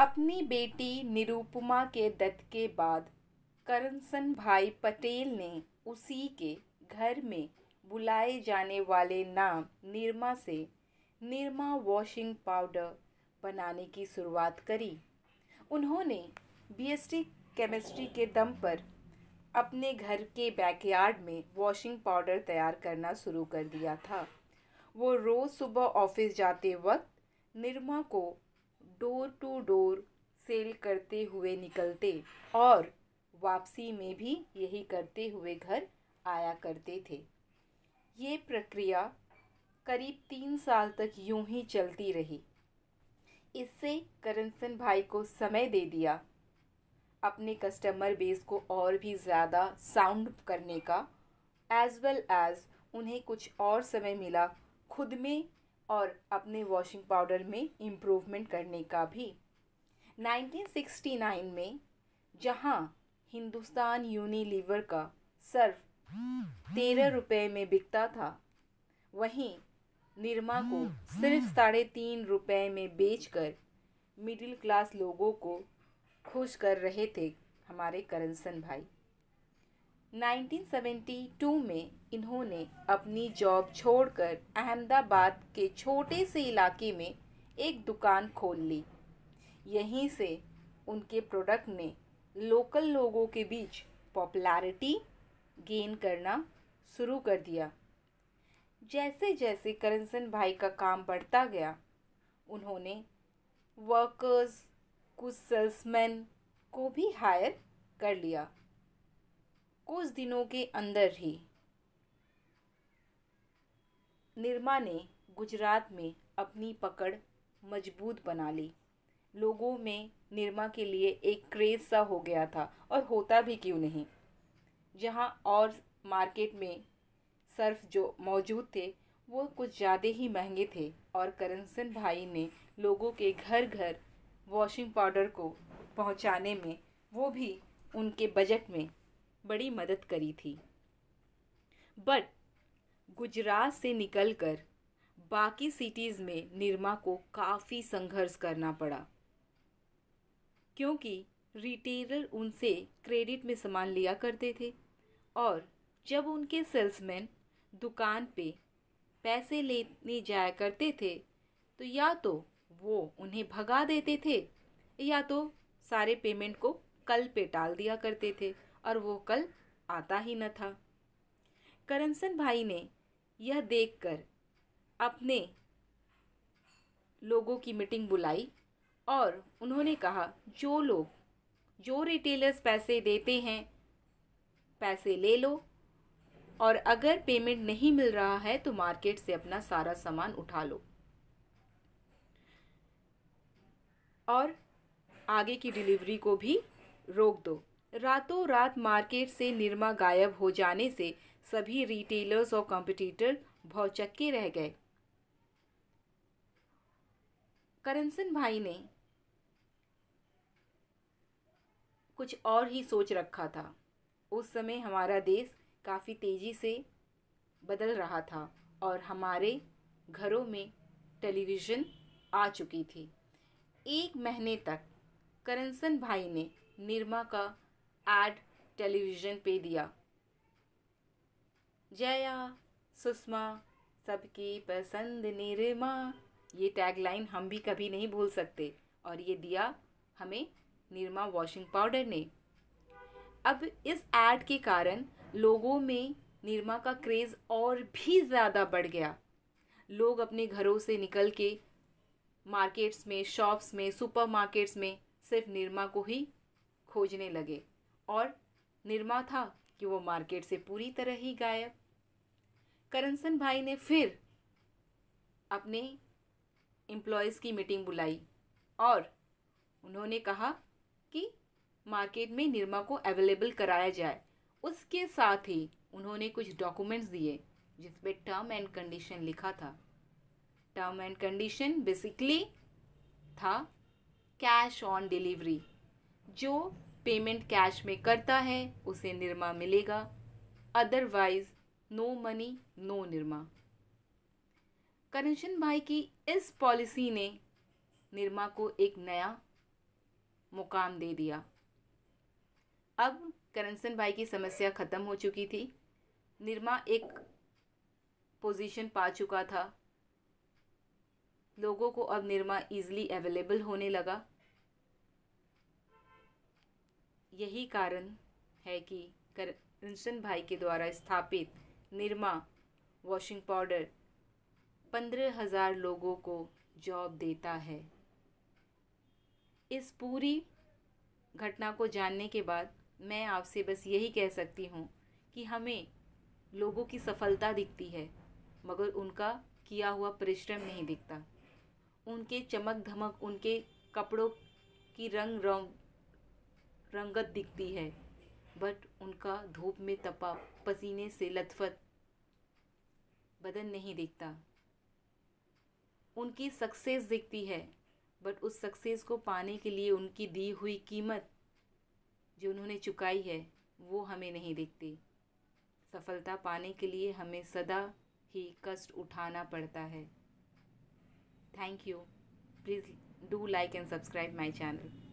अपनी बेटी निरुपमा के डेथ के बाद करणसन भाई पटेल ने उसी के घर में बुलाए जाने वाले नाम निरमा से निरमा वॉशिंग पाउडर बनाने की शुरुआत करी उन्होंने बीएसटी केमिस्ट्री के दम पर अपने घर के बैकयार्ड में वॉशिंग पाउडर तैयार करना शुरू कर दिया था वो रोज़ सुबह ऑफिस जाते वक्त निरमा को डोर टू डोर सेल करते हुए निकलते और वापसी में भी यही करते हुए घर आया करते थे ये प्रक्रिया करीब तीन साल तक यूं ही चलती रही इससे करणसन भाई को समय दे दिया अपने कस्टमर बेस को और भी ज़्यादा साउंड करने का एज़ वेल एज़ उन्हें कुछ और समय मिला खुद में और अपने वॉशिंग पाउडर में इम्प्रूवमेंट करने का भी 1969 में जहां हिंदुस्तान यूनिलीवर का सर्फ तेरह रुपये में बिकता था वहीं निरमा को सिर्फ साढ़े तीन रुपये में बेचकर मिडिल क्लास लोगों को खुश कर रहे थे हमारे करणसन भाई 1972 में इन्होंने अपनी जॉब छोड़कर अहमदाबाद के छोटे से इलाके में एक दुकान खोल ली यहीं से उनके प्रोडक्ट ने लोकल लोगों के बीच पॉपुलैरिटी गेन करना शुरू कर दिया जैसे जैसे करणसन भाई का काम बढ़ता गया उन्होंने वर्कर्स कुछ सेल्समैन को भी हायर कर लिया कुछ दिनों के अंदर ही निर्मा ने गुजरात में अपनी पकड़ मजबूत बना ली लोगों में निर्मा के लिए एक क्रेज़ सा हो गया था और होता भी क्यों नहीं जहाँ और मार्केट में सर्फ जो मौजूद थे वो कुछ ज़्यादा ही महंगे थे और करणसन भाई ने लोगों के घर घर वॉशिंग पाउडर को पहुंचाने में वो भी उनके बजट में बड़ी मदद करी थी बट गुजरात से निकलकर बाकी सिटीज़ में निर्मा को काफ़ी संघर्ष करना पड़ा क्योंकि रिटेलर उनसे क्रेडिट में सामान लिया करते थे और जब उनके सेल्समैन दुकान पे पैसे लेने जाया करते थे तो या तो वो उन्हें भगा देते थे या तो सारे पेमेंट को कल पे टाल दिया करते थे और वो कल आता ही न था करणसन भाई ने यह देखकर अपने लोगों की मीटिंग बुलाई और उन्होंने कहा जो लोग जो रिटेलर्स पैसे देते हैं पैसे ले लो और अगर पेमेंट नहीं मिल रहा है तो मार्केट से अपना सारा सामान उठा लो और आगे की डिलीवरी को भी रोक दो रातों रात मार्केट से निरमा गायब हो जाने से सभी रिटेलर्स और कॉम्पिटिटर भौचक्के रह गए करंसन भाई ने कुछ और ही सोच रखा था उस समय हमारा देश काफ़ी तेज़ी से बदल रहा था और हमारे घरों में टेलीविज़न आ चुकी थी एक महीने तक करणसन भाई ने निरमा का एड टेलीविज़न पे दिया जया सुषमा सबकी पसंद निरमा ये टैगलाइन हम भी कभी नहीं भूल सकते और ये दिया हमें निरमा वॉशिंग पाउडर ने अब इस एड के कारण लोगों में निरमा का क्रेज़ और भी ज़्यादा बढ़ गया लोग अपने घरों से निकल के मार्केट्स में शॉप्स में सुपरमार्केट्स में सिर्फ निरमा को ही खोजने लगे और निर्मा था कि वो मार्केट से पूरी तरह ही गायब करणसन भाई ने फिर अपने एम्प्लॉयज़ की मीटिंग बुलाई और उन्होंने कहा कि मार्केट में निर्मा को अवेलेबल कराया जाए उसके साथ ही उन्होंने कुछ डॉक्यूमेंट्स दिए पे टर्म एंड कंडीशन लिखा था टर्म एंड कंडीशन बेसिकली था कैश ऑन डिलीवरी जो पेमेंट कैश में करता है उसे निर्मा मिलेगा otherwise no money no Nirma करंशन भाई की इस पॉलिसी ने निर्मा को एक नया मुकाम दे दिया अब करंशन भाई की समस्या ख़त्म हो चुकी थी निर्मा एक पोजीशन पा चुका था लोगों को अब निर्मा इजली अवेलेबल होने लगा यही कारण है कि करंसन भाई के द्वारा स्थापित निर्मा वॉशिंग पाउडर पंद्रह हज़ार लोगों को जॉब देता है इस पूरी घटना को जानने के बाद मैं आपसे बस यही कह सकती हूँ कि हमें लोगों की सफलता दिखती है मगर उनका किया हुआ परिश्रम नहीं दिखता उनके चमक धमक उनके कपड़ों की रंग रंग रंगत दिखती है बट उनका धूप में तपा पसीने से लथपथ बदन नहीं दिखता उनकी सक्सेस दिखती है बट उस सक्सेस को पाने के लिए उनकी दी हुई कीमत जो उन्होंने चुकाई है वो हमें नहीं दिखती सफलता पाने के लिए हमें सदा ही कष्ट उठाना पड़ता है thank you please do like and subscribe my channel